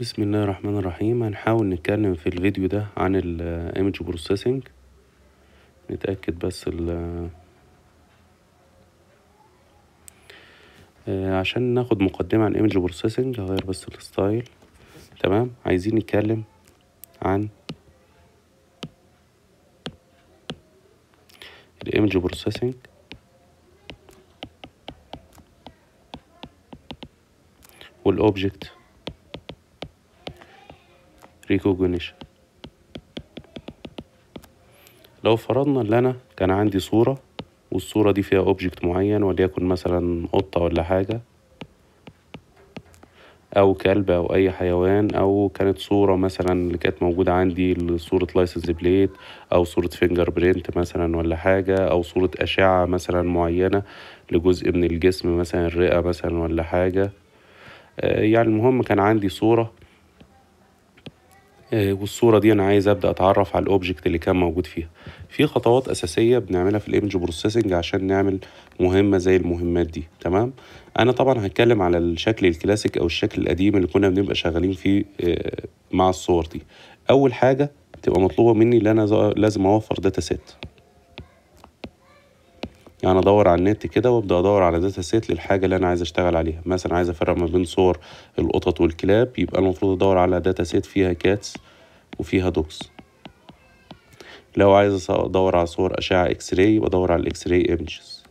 بسم الله الرحمن الرحيم هنحاول نتكلم في الفيديو ده عن الـ image processing نتأكد بس الـ آه، عشان ناخد مقدمة عن image processing هغير بس الستايل تمام عايزين نتكلم عن الـ image processing object ريكوجنيشن لو فرضنا ان انا كان عندي صورة والصورة دي فيها اوبجكت معين وليكن مثلا قطة ولا حاجة او كلب او اي حيوان او كانت صورة مثلا اللي كانت موجودة عندي صورة لايسنس بليت او صورة فينجر برينت مثلا ولا حاجة او صورة اشعة مثلا معينة لجزء من الجسم مثلا الرئة مثلا ولا حاجة آه، يعني المهم كان عندي صورة آه، والصوره دي انا عايز ابدا اتعرف على الاوبجكت اللي كان موجود فيها في خطوات اساسيه بنعملها في الايمج بروسيسنج عشان نعمل مهمه زي المهمات دي تمام انا طبعا هتكلم على الشكل الكلاسيك او الشكل القديم اللي كنا بنبقى شغالين فيه آه، مع الصور دي اول حاجه تبقى مطلوبه مني ان انا لازم اوفر داتا سيت يعني ادور على النت كده وابدا ادور على داتا سيت للحاجه اللي انا عايز اشتغل عليها مثلا عايز افرق ما بين صور القطط والكلاب يبقى المفروض ادور على داتا سيت فيها كاتس وفيها دوكس لو عايز ادور على صور اشعه اكس راي بدور على الاكس راي ايمجز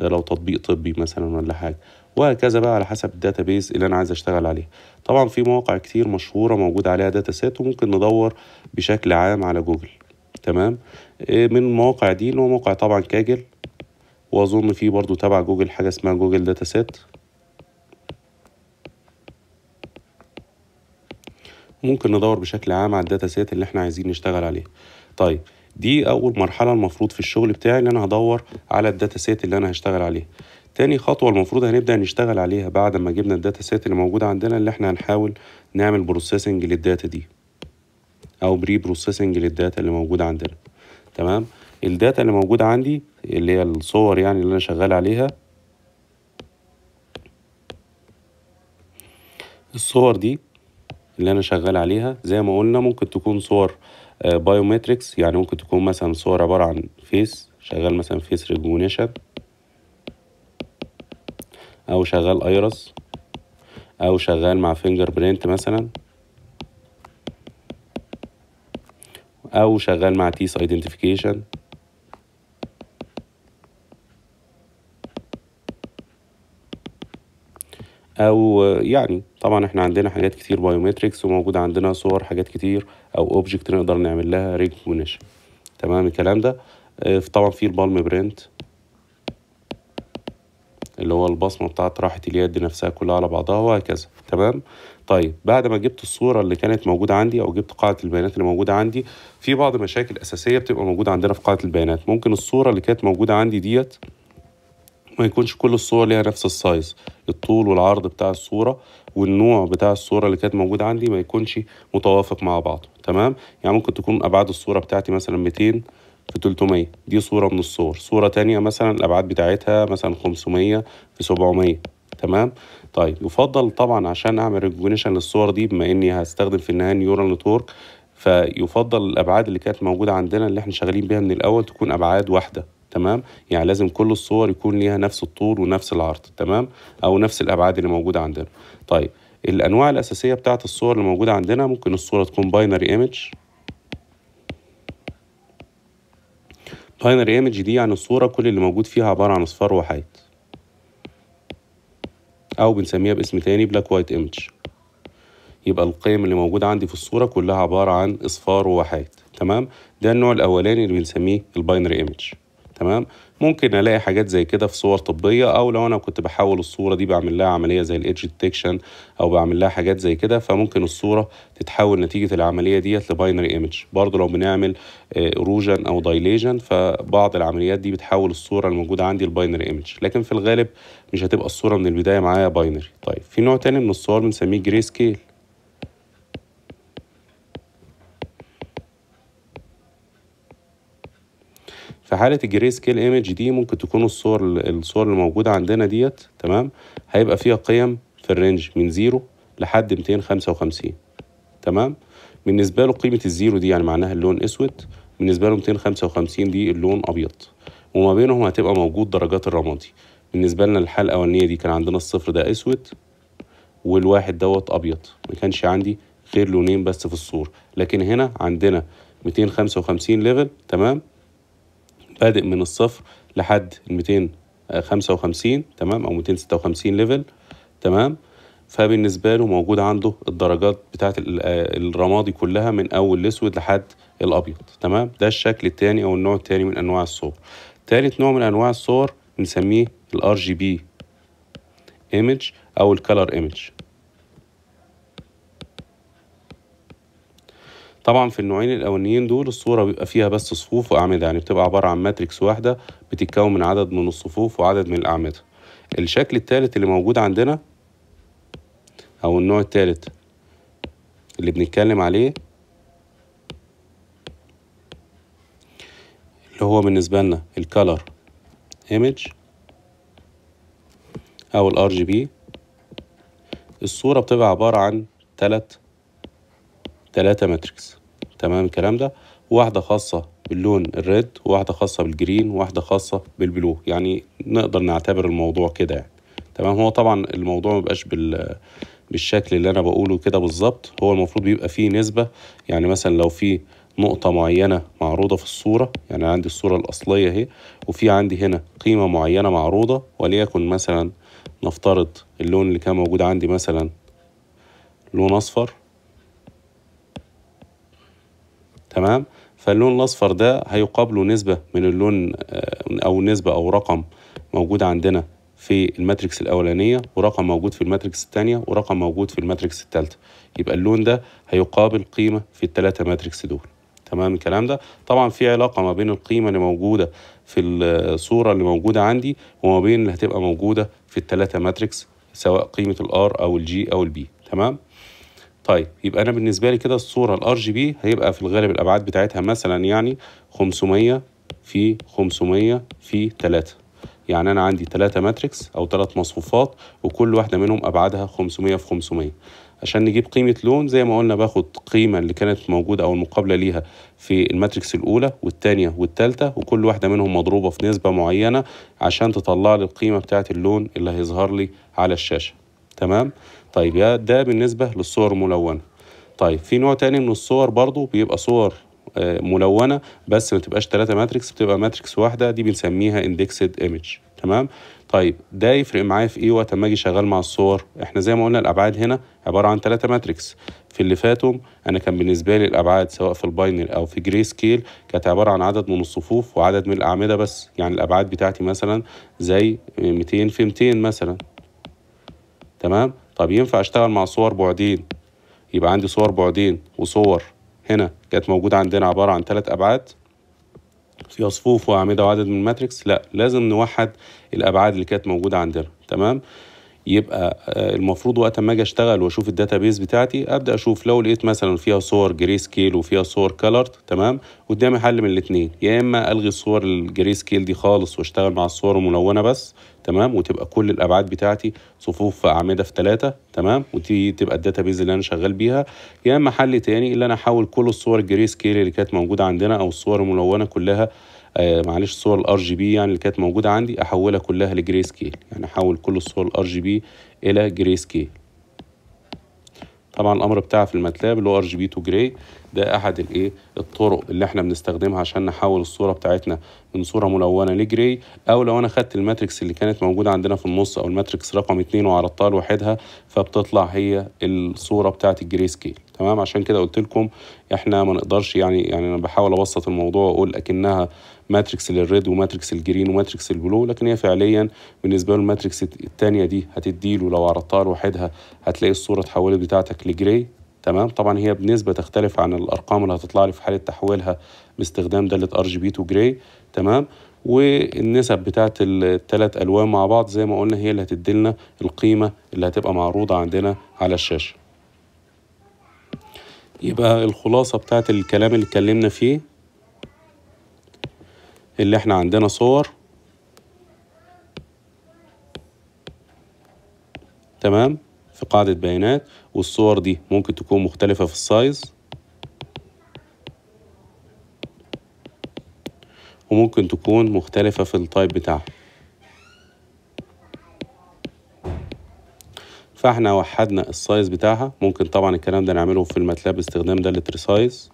ده لو تطبيق طبي مثلا ولا حاجه وهكذا بقى على حسب الداتا بيس اللي انا عايز اشتغل عليها طبعا في مواقع كتير مشهوره موجود عليها داتا سيت وممكن ندور بشكل عام على جوجل تمام إيه، من المواقع دي اللي هو موقع طبعا كاجل واظن في برضو تبع جوجل حاجة اسمها جوجل داتا سيت ممكن ندور بشكل عام على الداتا سيت اللي احنا عايزين نشتغل عليه طيب دي اول مرحله المفروض في الشغل بتاعي ان انا هدور على الداتا سيت اللي انا هشتغل عليه تاني خطوه المفروض هنبدا نشتغل عليها بعد ما جبنا الداتا سيت اللي موجوده عندنا اللي احنا هنحاول نعمل بروسيسنج للداتا دي او بري بروسيسنج للداتا اللي موجوده عندنا تمام الداتا اللي موجودة عندي اللي هي الصور يعني اللي أنا شغال عليها الصور دي اللي أنا شغال عليها زي ما قلنا ممكن تكون صور بايومتريكس آه، يعني ممكن تكون مثلا صور عبارة عن فيس شغال مثلا فيس ريكوجنيشن أو شغال ايرس أو شغال مع فينجر برينت مثلا او شغال مع تيس ايدنتيفيكيشن او يعني طبعا احنا عندنا حاجات كتير بايومتريكس وموجود عندنا صور حاجات كتير او اوبجكت نقدر نعمل لها ريكوجنيشن تمام الكلام ده آه، طبعا في البالم برنت اللي هو البصمه بتاعت راحه اليد نفسها كلها على بعضها وهكذا تمام طيب بعد ما جبت الصوره اللي كانت موجوده عندي او جبت قاعده البيانات اللي موجوده عندي في بعض مشاكل اساسيه بتبقى موجوده عندنا في قاعده البيانات ممكن الصوره اللي كانت موجوده عندي ديت ما يكونش كل الصور ليها نفس السايز الطول والعرض بتاع الصورة والنوع بتاع الصورة اللي كانت موجودة عندي ما يكونش متوافق مع بعضه تمام يعني ممكن تكون أبعاد الصورة بتاعتي مثلا 200 في 300 دي صورة من الصور صورة تانية مثلا الأبعاد بتاعتها مثلا 500 في 700 تمام طيب يفضل طبعا عشان أعمل ريكوجنيشن للصور دي بما إني هستخدم في النهاية نيورال نتورك فيفضل الأبعاد اللي كانت موجودة عندنا اللي احنا شغالين بيها من الأول تكون أبعاد واحدة تمام يعني لازم كل الصور يكون ليها نفس الطول ونفس العرض تمام او نفس الابعاد اللي موجوده عندنا طيب الانواع الاساسيه بتاعه الصور اللي موجوده عندنا ممكن الصوره تكون باينري ايمج باينري ايمج دي يعني الصوره كل اللي موجود فيها عباره عن اصفار وحيد او بنسميها باسم تاني بلاك وايت ايمج يبقى القيم اللي موجوده عندي في الصوره كلها عباره عن اصفار ووحيد تمام ده النوع الاولاني اللي بنسميه الباينري ايمج تمام ممكن الاقي حاجات زي كده في صور طبيه او لو انا كنت بحول الصوره دي بعمل لها عمليه زي الايدج ديتكشن او بعمل لها حاجات زي كده فممكن الصوره تتحول نتيجه العمليه ديت لباينري ايمج برضو لو بنعمل اروجن آه، او دايليجن فبعض العمليات دي بتحول الصوره الموجوده عندي لباينري ايمج لكن في الغالب مش هتبقى الصوره من البدايه معايا باينري طيب في نوع تاني من الصور بنسميه جري سكيل في حاله الجري سكيل ايمج دي ممكن تكون الصور الصور اللي موجوده عندنا ديت تمام هيبقى فيها قيم في الرينج من 0 لحد 255 تمام بالنسبه له قيمه الزيرو دي يعني معناها اللون اسود بالنسبه له 255 دي اللون ابيض وما بينهم هتبقى موجود درجات الرمادي بالنسبه لنا الحاله الاولانيه دي كان عندنا الصفر ده اسود والواحد دوت ابيض ما كانش عندي غير لونين بس في الصور لكن هنا عندنا 255 ليفل تمام بادئ من الصفر لحد ال 255 آه، تمام او 256 ليفل تمام فبالنسبه له موجود عنده الدرجات بتاعه آه، الرمادي كلها من اول الاسود لحد الابيض تمام ده الشكل الثاني او النوع الثاني من انواع الصور ثالث نوع من انواع الصور بنسميه الار جي بي ايمج او الكالر ايمج طبعا في النوعين الاولانيين دول الصوره بيبقى فيها بس صفوف واعمده يعني بتبقى عباره عن ماتريكس واحده بتتكون من عدد من الصفوف وعدد من الاعمده الشكل الثالث اللي موجود عندنا او النوع الثالث اللي بنتكلم عليه اللي هو بالنسبه لنا الكالر ايمج او الار جي بي الصوره بتبقى عباره عن ثلاث 3 ماتريكس تمام الكلام ده واحدة خاصة باللون الريد واحدة خاصة بالجرين واحدة خاصة بالبلو يعني نقدر نعتبر الموضوع كده يعني تمام هو طبعا الموضوع مبقاش بال بالشكل اللي انا بقوله كده بالظبط هو المفروض بيبقى فيه نسبة يعني مثلا لو في نقطة معينة معروضة في الصورة يعني عندي الصورة الأصلية اهي وفي عندي هنا قيمة معينة معروضة وليكن مثلا نفترض اللون اللي كان موجود عندي مثلا لون أصفر تمام فاللون الاصفر ده هيقابله نسبه من اللون آه، او نسبه او رقم موجود عندنا في الماتريكس الاولانيه ورقم موجود في الماتريكس الثانيه ورقم موجود في الماتريكس الثالثه يبقى اللون ده هيقابل قيمه في الثلاثه ماتريكس دول تمام الكلام ده طبعا في علاقه ما بين القيمه اللي موجوده في الصوره اللي موجوده عندي وما بين اللي هتبقى موجوده في الثلاثه ماتريكس سواء قيمه الار او الجي او البي تمام طيب يبقى انا بالنسبه لي كده الصوره الار جي بي هيبقى في الغالب الابعاد بتاعتها مثلا يعني 500 في 500 في 3 يعني انا عندي 3 ماتريكس او 3 مصفوفات وكل واحده منهم ابعادها 500 في 500 عشان نجيب قيمة لون زي ما قلنا باخد قيمة اللي كانت موجودة أو المقابلة ليها في الماتريكس الأولى والتانية والتالتة وكل واحدة منهم مضروبة في نسبة معينة عشان تطلع لي القيمة بتاعة اللون اللي هيظهر لي على الشاشة تمام طيب ده بالنسبة للصور الملونة طيب في نوع تاني من الصور برضو بيبقى صور آه، ملونة بس ما تبقاش تلاتة ماتريكس بتبقى ماتريكس واحدة دي بنسميها اندكسد ايمج تمام طيب ده يفرق معايا في ايه وقت اما اجي شغال مع الصور احنا زي ما قلنا الابعاد هنا عباره عن ثلاثة ماتريكس في اللي فاتهم انا كان بالنسبه لي الابعاد سواء في الباينر او في جري سكيل كانت عباره عن عدد من الصفوف وعدد من الاعمده بس يعني الابعاد بتاعتي مثلا زي 200 في 200 مثلا تمام طب ينفع اشتغل مع صور بعدين يبقى عندي صور بعدين وصور هنا كانت موجودة عندنا عبارة عن ثلاث أبعاد فيها صفوف وأعمدة وعدد من الماتريكس لا لازم نوحد الأبعاد اللي كانت موجودة عندنا تمام يبقى آه، المفروض وقت ما اجي اشتغل واشوف الداتا بيز بتاعتي ابدا اشوف لو لقيت مثلا فيها صور جري سكيل وفيها صور كلر تمام قدامي حل من الاثنين يا اما الغي الصور الجري سكيل دي خالص واشتغل مع الصور الملونه بس تمام وتبقى كل الابعاد بتاعتي صفوف في اعمده في ثلاثه تمام ودي تبقى الداتا بيز اللي انا شغال بيها يا اما حل تاني اللي انا احول كل الصور الجري سكيل اللي كانت موجوده عندنا او الصور الملونه كلها آه، معلش الصور الار جي بي يعني اللي كانت موجوده عندي احولها كلها لجري سكيل يعني احول كل الصور الار جي بي الى جري سكيل طبعا الامر بتاع في الماتلاب اللي هو ار جي بي تو جري ده احد الايه الطرق اللي احنا بنستخدمها عشان نحول الصوره بتاعتنا من صوره ملونه لجري او لو انا خدت الماتريكس اللي كانت موجوده عندنا في النص او الماتريكس رقم 2 وعرضتها لوحدها فبتطلع هي الصوره بتاعت الجري سكيل تمام عشان كده قلت لكم احنا ما نقدرش يعني يعني انا بحاول ابسط الموضوع واقول اكنها ماتريكس للريد وماتريكس الجرين وماتريكس البلو لكن هي فعليا بالنسبه له الماتريكس الثانيه دي هتدي له لو عرضتها لوحدها هتلاقي الصوره اتحولت بتاعتك لجراي تمام طبعا هي بنسبه تختلف عن الارقام اللي هتطلع لي في حاله تحويلها باستخدام داله ار جي بي تو جراي تمام والنسب بتاعت الثلاث الوان مع بعض زي ما قلنا هي اللي هتدي لنا القيمه اللي هتبقى معروضه عندنا على الشاشه يبقى الخلاصه بتاعت الكلام اللي اتكلمنا فيه اللي احنا عندنا صور تمام في قاعدة بيانات والصور دي ممكن تكون مختلفة في السايز وممكن تكون مختلفة في التايب بتاعها فاحنا وحدنا السايز بتاعها ممكن طبعا الكلام ده نعمله في الماتلاب باستخدام ده دالة سايز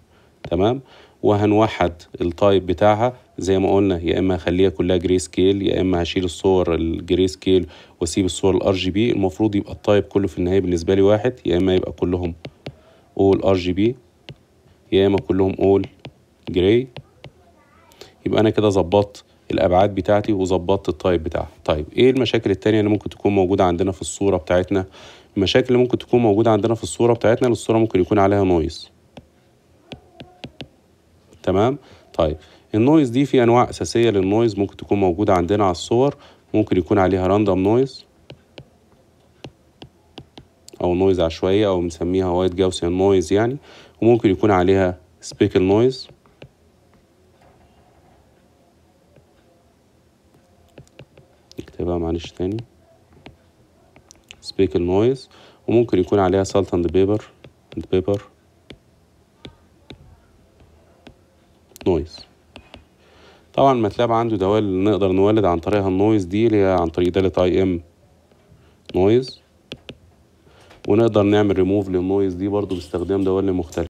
تمام وهنوحد التايب بتاعها زي ما قلنا يا اما هخليها كلها جري سكيل يا اما هشيل الصور الجري سكيل واسيب الصور الار جي بي المفروض يبقى التايب كله في النهايه بالنسبه لي واحد يا اما يبقى كلهم اول ار جي بي يا اما كلهم اول جري يبقى انا كده ظبطت الابعاد بتاعتي وظبطت التايب بتاعها طيب ايه المشاكل التانية اللي ممكن تكون موجوده عندنا في الصوره بتاعتنا المشاكل اللي ممكن تكون موجوده عندنا في الصوره بتاعتنا الصوره ممكن يكون عليها نويز تمام طيب النويز دي في انواع اساسيه للنويز ممكن تكون موجوده عندنا على الصور ممكن يكون عليها راندوم نويز او نويز عشوائيه او بنسميها وايت جاوسيان نويز يعني وممكن يكون عليها سبيكل نويز نكتبها معلش تاني سبيكل نويز وممكن يكون عليها سالت اند بيبر اند بيبر طبعا ماتلاب عنده دوال نقدر نولد عن طريقها النويز دي اللي هي عن طريق دالة اي ام نويز ونقدر نعمل ريموف للنويز دي برضو باستخدام دوال مختلف